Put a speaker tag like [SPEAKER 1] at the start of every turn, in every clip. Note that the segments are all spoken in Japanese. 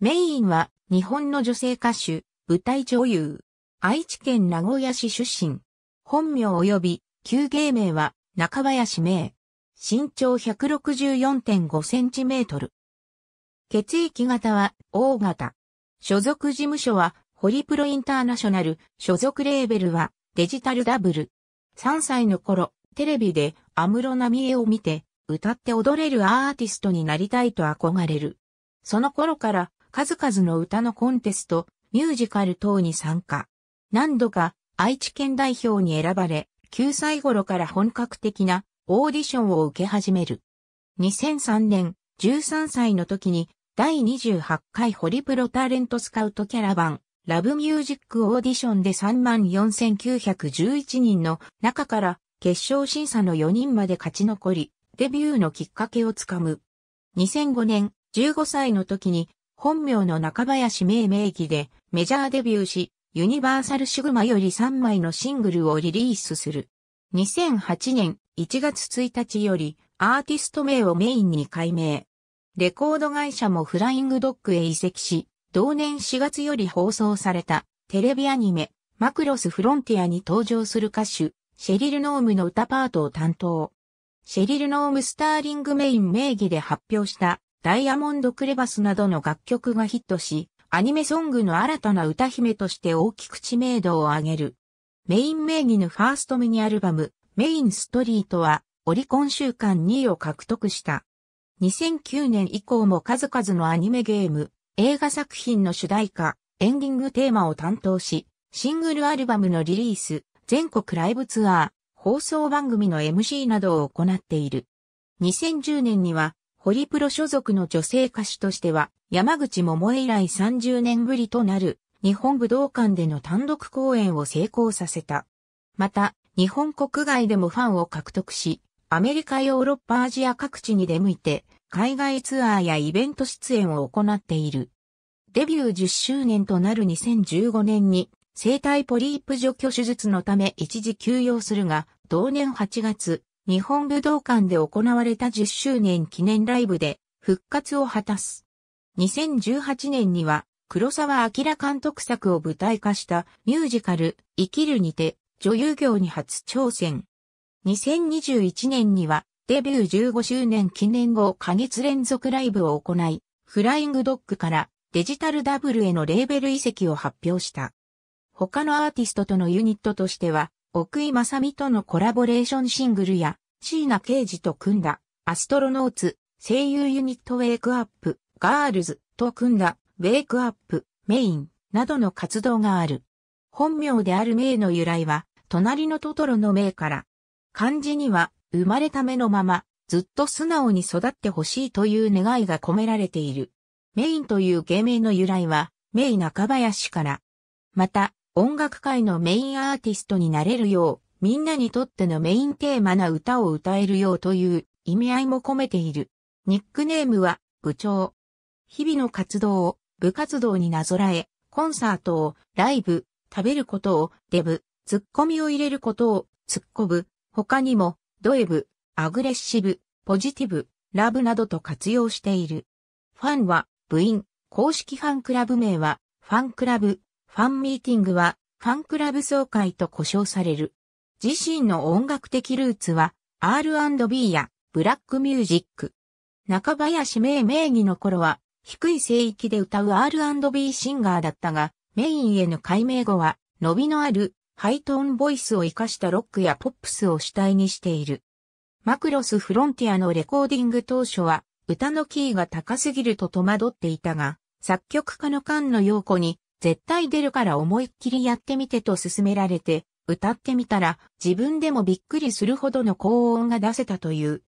[SPEAKER 1] メインは日本の女性歌手、舞台女優。愛知県名古屋市出身。本名及び旧芸名は中林名。身長164.5センチメートル。血液型は O 型。所属事務所はホリプロインターナショナル。所属レーベルはデジタルダブル。3歳の頃、テレビで安室奈美恵を見て、歌って踊れるアーティストになりたいと憧れる。その頃から数々の歌のコンテスト、ミュージカル等に参加。何度か愛知県代表に選ばれ、9歳頃から本格的なオーディションを受け始める。2003年、13歳の時に第28回ホリプロタレントスカウトキャラバン、ラブミュージックオーディションで34,911人の中から決勝審査の4人まで勝ち残り、デビューのきっかけをつかむ。2005年、15歳の時に本名の中林明名義でメジャーデビューし、ユニバーサルシグマより3枚のシングルをリリースする。2008年1月1日よりアーティスト名をメインに改名。レコード会社もフライングドッグへ移籍し、同年4月より放送されたテレビアニメマクロスフロンティアに登場する歌手シェリル・ノームの歌パートを担当。シェリル・ノーム・スターリング・メイン名義で発表したダイヤモンド・クレバスなどの楽曲がヒットし、アニメソングの新たな歌姫として大きく知名度を上げる。メイン名義のファーストミニアルバム、メインストリートは、オリコン週間2位を獲得した。2009年以降も数々のアニメゲーム、映画作品の主題歌、エンディングテーマを担当し、シングルアルバムのリリース、全国ライブツアー、放送番組の MC などを行っている。2010年にはホリプロ所属の女性歌手としては、山口桃江以来30年ぶりとなる、日本武道館での単独公演を成功させた。また、日本国外でもファンを獲得し、アメリカヨーロッパアジア各地に出向いて、海外ツアーやイベント出演を行っている。デビュー10周年となる2015年に、生体ポリープ除去手術のため一時休養するが、同年8月、日本武道館で行われた10周年記念ライブで復活を果たす。2018年には黒沢明監督作を舞台化したミュージカル生きるにて女優業に初挑戦。2021年にはデビュー15周年記念後過月連続ライブを行い、フライングドッグからデジタルダブルへのレーベル移籍を発表した。他のアーティストとのユニットとしては、奥井正美とのコラボレーションシングルや、椎名刑事と組んだ、アストロノーツ、声優ユニットウェイクアップ、ガールズと組んだ、ウェイクアップ、メイン、などの活動がある。本名である名の由来は、隣のトトロの名から。漢字には、生まれた目のまま、ずっと素直に育ってほしいという願いが込められている。メインという芸名の由来は、メイ中林から。また、音楽界のメインアーティストになれるよう、みんなにとってのメインテーマな歌を歌えるようという意味合いも込めている。ニックネームは部長。日々の活動を部活動になぞらえ、コンサートをライブ、食べることをデブ、ツッコミを入れることをツッコブ、他にもドエブ、アグレッシブ、ポジティブ、ラブなどと活用している。ファンは部員、公式ファンクラブ名はファンクラブファンミーティングはファンクラブ総会と呼称される。自身の音楽的ルーツは R&B やブラックミュージック。中林名名義の頃は低い聖域で歌う R&B シンガーだったが、メインへの改名後は伸びのあるハイトーンボイスを活かしたロックやポップスを主体にしている。マクロスフロンティアのレコーディング当初は歌のキーが高すぎると戸惑っていたが、作曲家の菅野陽子に絶対出るから思いっきりやってみてと勧められて、歌ってみたら自分でもびっくりするほどの高音が出せたという。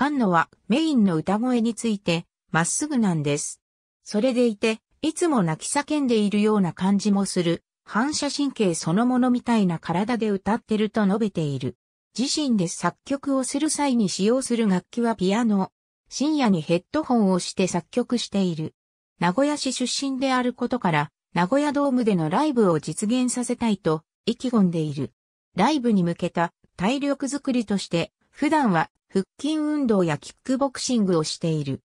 [SPEAKER 1] ンノはメインの歌声について、まっすぐなんです。それでいて、いつも泣き叫んでいるような感じもする、反射神経そのものみたいな体で歌ってると述べている。自身で作曲をする際に使用する楽器はピアノ。深夜にヘッドホンをして作曲している。名古屋市出身であることから、名古屋ドームでのライブを実現させたいと意気込んでいる。ライブに向けた体力づくりとして、普段は腹筋運動やキックボクシングをしている。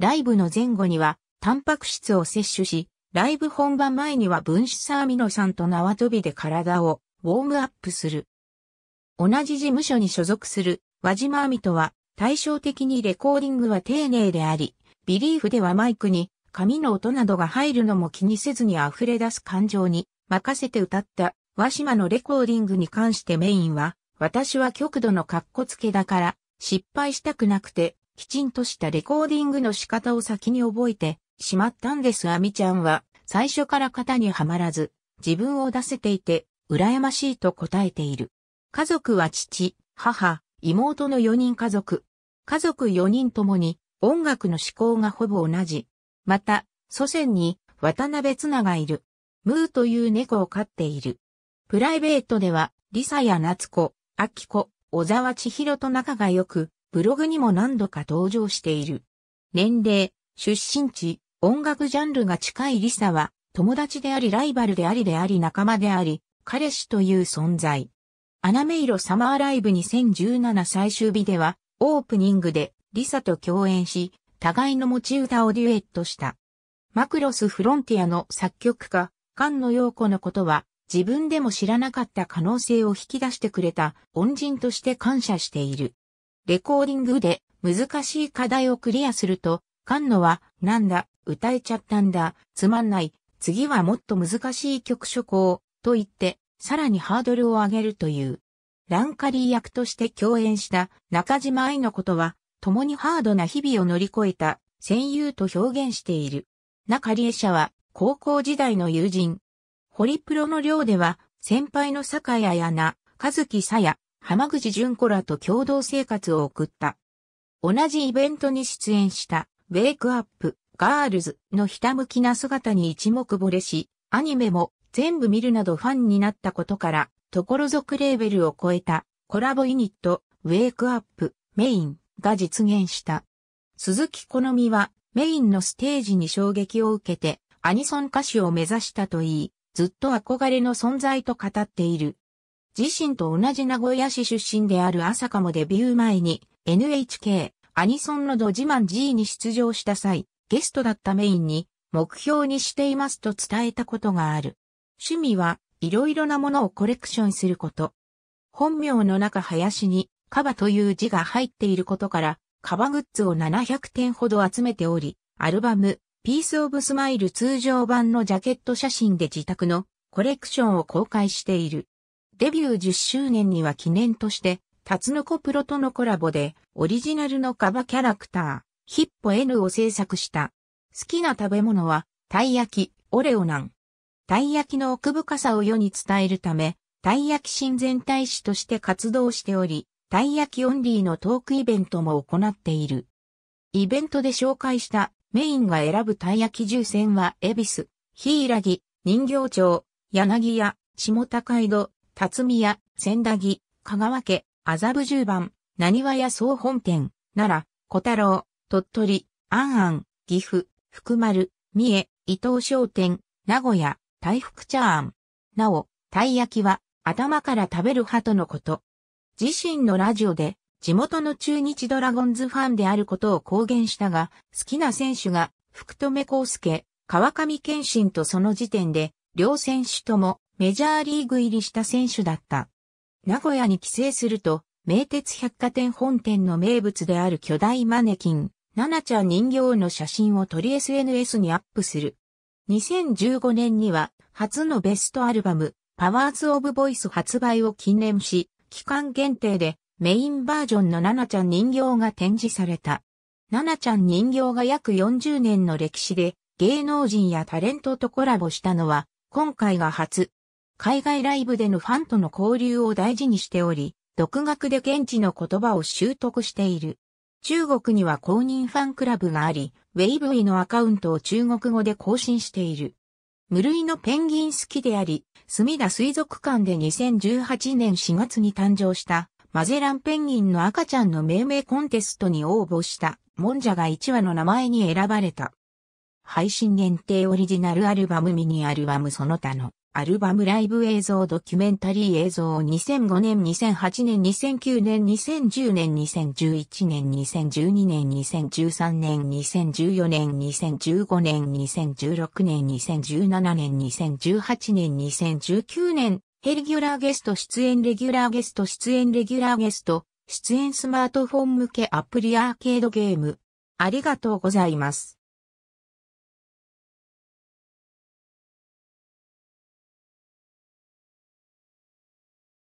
[SPEAKER 1] ライブの前後には、タンパク質を摂取し、ライブ本番前には分子サーミノ酸と縄跳びで体をウォームアップする。同じ事務所に所属する輪島亜美とは対照的にレコーディングは丁寧であり、ビリーフではマイクに髪の音などが入るのも気にせずに溢れ出す感情に任せて歌った和島のレコーディングに関してメインは、私は極度の格好つけだから失敗したくなくて、きちんとしたレコーディングの仕方を先に覚えてしまったんですアミちゃんは最初から肩にはまらず自分を出せていて羨ましいと答えている。家族は父、母、妹の4人家族。家族4人ともに音楽の思考がほぼ同じ。また、祖先に渡辺綱がいる。ムーという猫を飼っている。プライベートでは、リサや夏子、アキ子、小沢千尋と仲が良く、ブログにも何度か登場している。年齢、出身地、音楽ジャンルが近いリサは、友達でありライバルでありであり仲間であり、彼氏という存在。アナメイロサマーライブ2017最終日では、オープニングでリサと共演し、互いの持ち歌をデュエットした。マクロス・フロンティアの作曲家、菅野陽子のことは、自分でも知らなかった可能性を引き出してくれた恩人として感謝している。レコーディングで難しい課題をクリアすると、菅野は、なんだ、歌えちゃったんだ、つまんない、次はもっと難しい曲所う、と言って、さらにハードルを上げるという。ランカリー役として共演した中島愛のことは、共にハードな日々を乗り越えた戦友と表現している。中里江社は高校時代の友人。ホリプロの寮では先輩の坂谷やな、和樹さや、浜口淳子らと共同生活を送った。同じイベントに出演したウェイクアップガールズのひたむきな姿に一目惚れし、アニメも全部見るなどファンになったことから、ところぞくレーベルを超えたコラボユニットウェイクアップメインが実現した。鈴木好みはメインのステージに衝撃を受けてアニソン歌手を目指したといい、ずっと憧れの存在と語っている。自身と同じ名古屋市出身である朝香もデビュー前に NHK アニソンのド自慢 G に出場した際、ゲストだったメインに目標にしていますと伝えたことがある。趣味はいろいろなものをコレクションすること。本名の中林にカバという字が入っていることから、カバグッズを700点ほど集めており、アルバム、ピースオブスマイル通常版のジャケット写真で自宅のコレクションを公開している。デビュー10周年には記念として、タツノコプロとのコラボで、オリジナルのカバキャラクター、ヒッポ N を制作した。好きな食べ物は、たい焼き、オレオナン。たい焼きの奥深さを世に伝えるため、たい焼き親善大使として活動しており、たい焼きオンリーのトークイベントも行っている。イベントで紹介したメインが選ぶたい焼き重戦は、恵比寿、柊、人形町、柳屋、下高井戸、辰宮、千駄木、香川家、麻布十番、何和屋総本店、奈良、小太郎、鳥取、安安、岐阜、福丸、三重、伊東商店、名古屋、大福茶庵。なお、たい焼きは、頭から食べる派とのこと。自身のラジオで地元の中日ドラゴンズファンであることを公言したが、好きな選手が福留康介、川上健信とその時点で、両選手ともメジャーリーグ入りした選手だった。名古屋に帰省すると、名鉄百貨店本店の名物である巨大マネキン、ナナちゃん人形の写真を取り SNS にアップする。2015年には、初のベストアルバム、パワーズ・オブ・ボイス発売を記念し、期間限定でメインバージョンのナナちゃん人形が展示された。ナナちゃん人形が約40年の歴史で芸能人やタレントとコラボしたのは今回が初。海外ライブでのファンとの交流を大事にしており、独学で現地の言葉を習得している。中国には公認ファンクラブがあり、ウェイブイのアカウントを中国語で更新している。無類のペンギン好きであり、墨田水族館で2018年4月に誕生したマゼランペンギンの赤ちゃんの命名コンテストに応募したもんじゃが1話の名前に選ばれた。配信限定オリジナルアルバムミニアルバムその他のアルバムライブ映像ドキュメンタリー映像を2005年、2008年、2009年、2010年、2011年、2012年、2013年、2014年、2015年、2016年、2017年、2018年、2019年、ヘレギュラーゲスト出演レギュラーゲスト出演レギュラーゲスト出演スマートフォン向けアプリアーケードゲーム。ありがとうございます。